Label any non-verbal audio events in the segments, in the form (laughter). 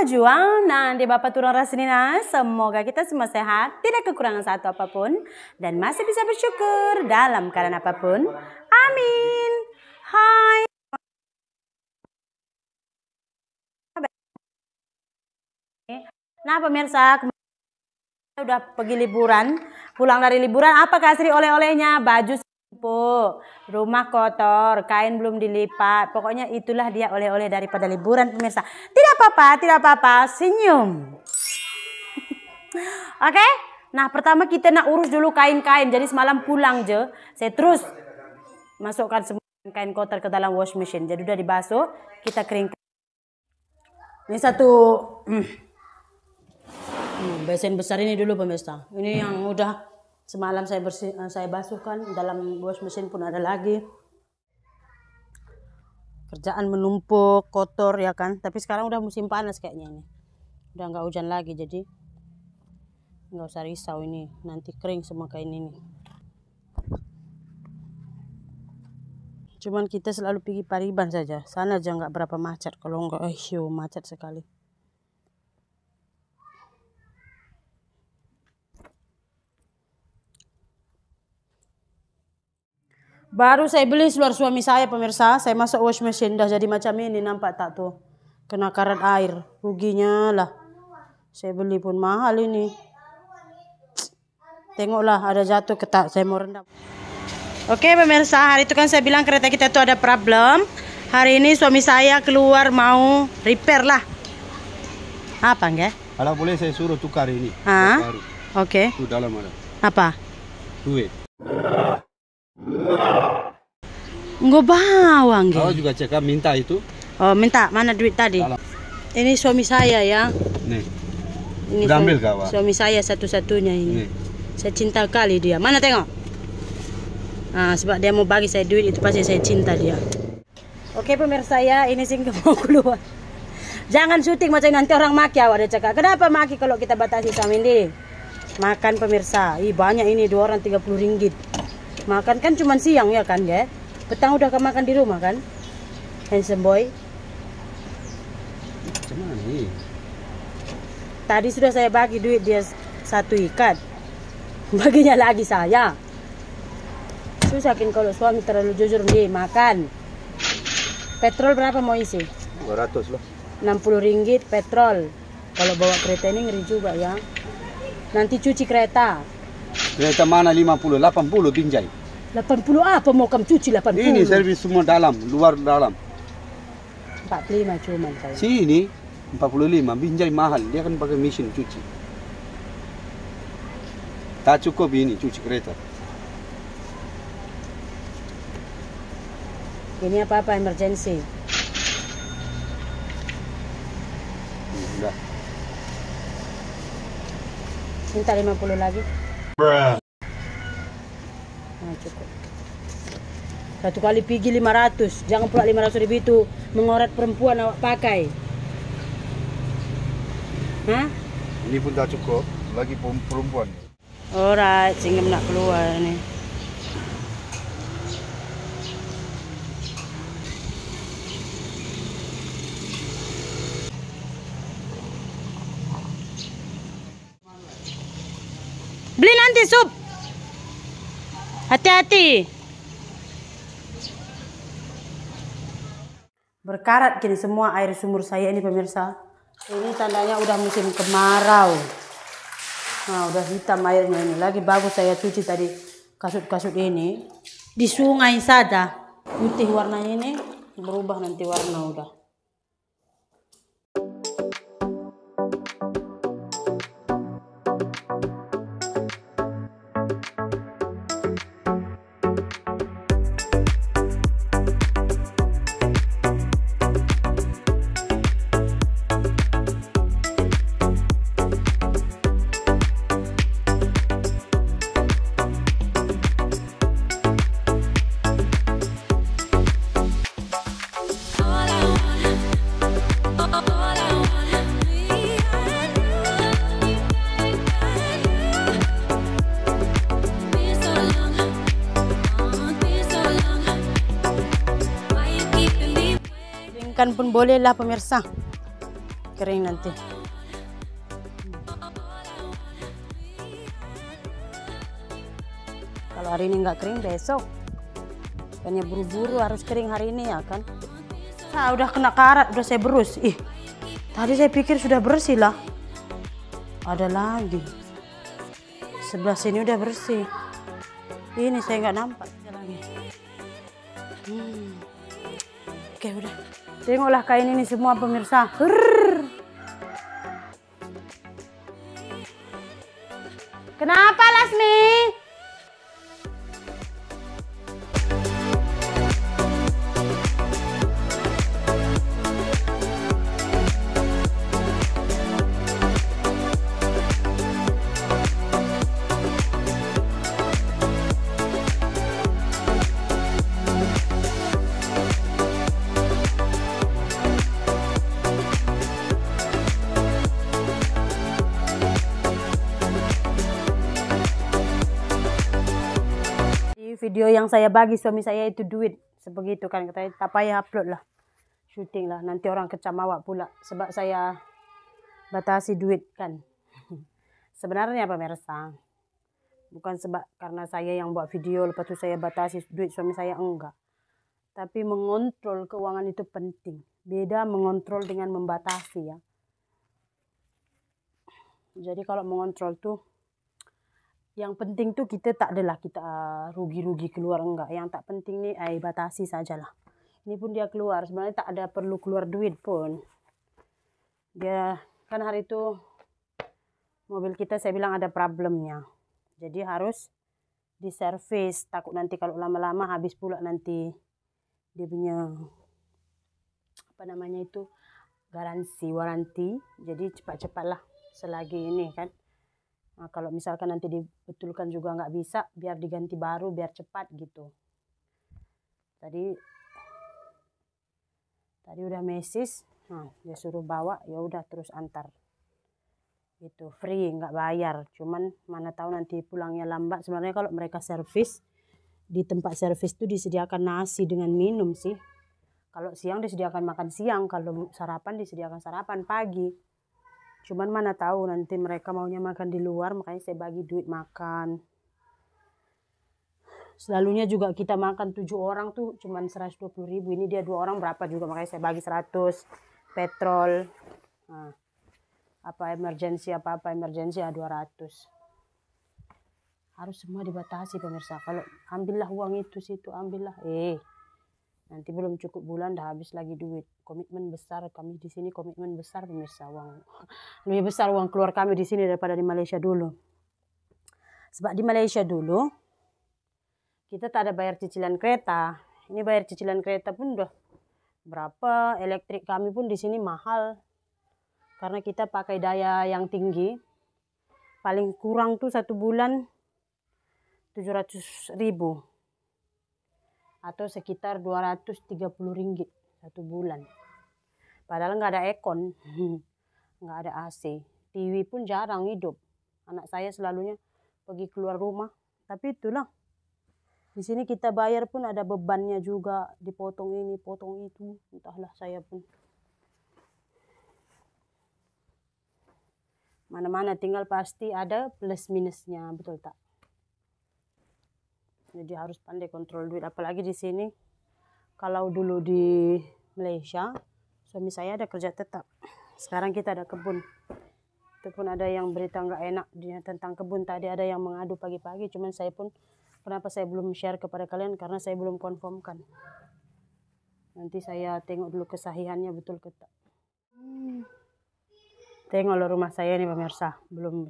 nan nah, di Bapak Turun Rasinina. Semoga kita semua sehat, tidak kekurangan satu apapun, dan masih bisa bersyukur dalam keadaan apapun. Amin. Hai. Nah pemirsa, udah pergi liburan, pulang dari liburan, apa kasih oleh-olehnya? Baju numpuk, rumah kotor, kain belum dilipat. Pokoknya itulah dia oleh-oleh daripada liburan pemirsa. Tidak apa-apa, tidak apa-apa, senyum. (laughs) Oke? Okay? Nah, pertama kita nak urus dulu kain-kain. Jadi semalam pulang je, saya terus masukkan semua kain kotor ke dalam wash machine. Jadi udah dibasuh, kita keringkan. Ini satu hmm, hmm besen besar ini dulu pemirsa. Ini yang udah Semalam saya bersih, eh, saya basuhkan dalam bos mesin pun ada lagi. Kerjaan menumpuk, kotor ya kan. Tapi sekarang udah musim panas kayaknya ini, Udah nggak hujan lagi jadi nggak usah risau ini. Nanti kering semua kayak ini nih. Cuman kita selalu pergi Pariban saja. Sana aja nggak berapa macet. Kalau nggak, eh, macet sekali. Baru saya beli seluar suami saya pemirsa. Saya masuk wash machine dah jadi macam ini nampak tak tuh. Kena karat air. Ruginya lah. Saya beli pun mahal ini. Tengoklah ada jatuh ke tak. Saya mau rendam. Oke pemirsa hari itu kan saya bilang kereta kita tuh ada problem. Hari ini suami saya keluar mau repair lah. Apa enggak? Kalau boleh saya suruh tukar ini. Ah? Oke. Okay. Itu dalam ada. Apa? Duit. Enggak bawa gitu. Oh juga cek minta itu. Oh minta mana duit tadi? Alam. Ini suami saya ya. Nih. Ini ambil Suami saya satu-satunya ini. Nih. Saya cinta kali dia. Mana tengok? Nah, sebab dia mau bagi saya duit itu pasti saya cinta dia. Oke pemirsa ya, ini singkong mau keluar. Jangan syuting macam nanti orang maki awak ada cakap. Kenapa maki kalau kita batasi sama ini? Makan pemirsa. Ih banyak ini dua orang tiga puluh ringgit. Makan kan cuma siang ya kan ya. Petang udah makan di rumah kan? Handsome boy. Cuman nih. Tadi sudah saya bagi duit dia satu ikat. (laughs) Baginya lagi saya. Susahkin kalau suami terlalu jujur nih makan. Petrol berapa mau isi? 200 loh. 60 ringgit petrol. Kalau bawa kereta ini ngeri juga ya. Nanti cuci kereta. Kereta mana 50, 80 pinjai. 80 apa mau kamu cuci 80? Ini servis semua dalam, luar dalam. 45 cuma saya. Sini 45, binjai mahal, dia kan pakai mesin cuci. Tak cukup ini cuci kereta. Ini apa-apa emergency. Enggak. Minta 50 lagi. Bruh nah cukup satu kali pigi 500 jangan pula 500 ribu itu mengorek perempuan awak pakai Hah? ini pun tak cukup lagi perempuan alright singgah nak keluar nih beli nanti sup Hati-hati. Berkarat kini semua air sumur saya ini pemirsa. Ini tandanya udah musim kemarau. Nah, udah hitam airnya ini. Lagi bagus saya cuci tadi kasut-kasut ini. Di sungai saja. Putih warnanya ini berubah nanti warna udah. makan pun bolehlah pemirsa. Kering nanti. Kalau hari ini nggak kering besok. kayaknya buru-buru harus kering hari ini ya kan. Nah udah kena karat, udah saya berus. Ih, tadi saya pikir sudah bersih lah. Ada lagi. Sebelah sini udah bersih. Ini saya nggak nampak lagi. Hmm. Oke, udah. Tengoklah kain ini semua pemirsa. Kenapa Lasmi? video yang saya bagi suami saya itu duit sebegitu kan katanya tak payah upload lah syuting lah nanti orang kecam awak pula sebab saya batasi duit kan (laughs) sebenarnya apa merasa bukan sebab karena saya yang buat video lepas tu saya batasi duit suami saya enggak tapi mengontrol keuangan itu penting beda mengontrol dengan membatasi ya jadi kalau mengontrol tuh yang penting tu kita tak adalah kita ah, rugi-rugi uh, keluar enggak. Yang tak penting ni air batasi sajalah. Ini pun dia keluar. Sebenarnya tak ada perlu keluar duit pun. Dia kan hari tu mobil kita saya bilang ada problemnya. Jadi harus diservis. Takut nanti kalau lama-lama habis pula nanti dia punya apa namanya itu garansi, waranti. Jadi cepat-cepatlah selagi ini kan. Nah, kalau misalkan nanti dibetulkan juga nggak bisa, biar diganti baru, biar cepat gitu. Tadi tadi udah mesis, nah, dia suruh bawa, ya udah terus antar. Itu free, nggak bayar. Cuman mana tahu nanti pulangnya lambat. Sebenarnya kalau mereka servis di tempat servis itu disediakan nasi dengan minum sih. Kalau siang disediakan makan siang, kalau sarapan disediakan sarapan pagi Cuman mana tahu nanti mereka maunya makan di luar, makanya saya bagi duit makan. Selalunya juga kita makan tujuh orang tuh cuman 120 ribu. Ini dia dua orang berapa juga, makanya saya bagi 100. Petrol. Nah, apa emergensi apa-apa emergency ya ah, 200 harus semua dibatasi pemirsa kalau ambillah uang itu situ ambillah eh Nanti belum cukup bulan dah habis lagi duit. Komitmen besar kami di sini komitmen besar pemirsa uang. (laughs) Lebih besar uang keluar kami di sini daripada di Malaysia dulu. Sebab di Malaysia dulu kita tak ada bayar cicilan kereta. Ini bayar cicilan kereta pun dah berapa elektrik kami pun di sini mahal karena kita pakai daya yang tinggi paling kurang tuh satu bulan 700 ribu atau sekitar 230 ringgit satu bulan. Padahal nggak ada ekon (laughs) nggak ada AC. TV pun jarang hidup. Anak saya selalunya pergi keluar rumah. Tapi itulah, di sini kita bayar pun ada bebannya juga. Dipotong ini, potong itu. Entahlah saya pun. Mana-mana tinggal pasti ada plus minusnya, betul tak? jadi harus pandai kontrol duit apalagi di sini kalau dulu di Malaysia suami saya ada kerja tetap sekarang kita ada kebun itu pun ada yang berita nggak enak dia tentang kebun tadi ada yang mengadu pagi-pagi cuman saya pun kenapa saya belum share kepada kalian karena saya belum konfirmkan nanti saya tengok dulu kesahihannya betul ke tak hmm. tengok rumah saya nih pemirsa belum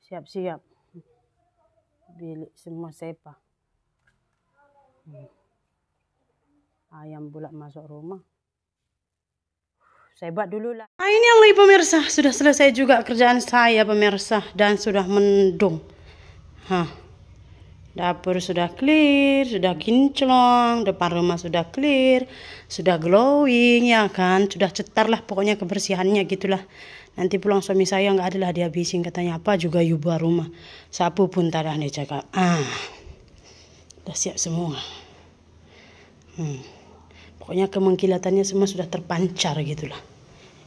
siap-siap bilik semua sepah Hmm. ayam pula masuk rumah saya buat dulu lah nah, ini yang lagi pemirsa sudah selesai juga kerjaan saya pemirsa dan sudah mendung Hah. dapur sudah clear sudah kinclong depan rumah sudah clear sudah glowing ya kan sudah cetar lah pokoknya kebersihannya gitulah nanti pulang suami saya nggak adalah dihabisin katanya apa juga yubah rumah sapu pun tadah nih cakap ah dah siap semua. Hmm. Pokoknya kemengkilatannya semua sudah terpancar gitulah.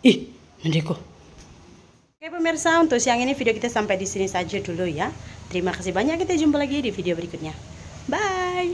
Ih, mendeko. Oke pemirsa, untuk siang ini video kita sampai di sini saja dulu ya. Terima kasih banyak, kita jumpa lagi di video berikutnya. Bye!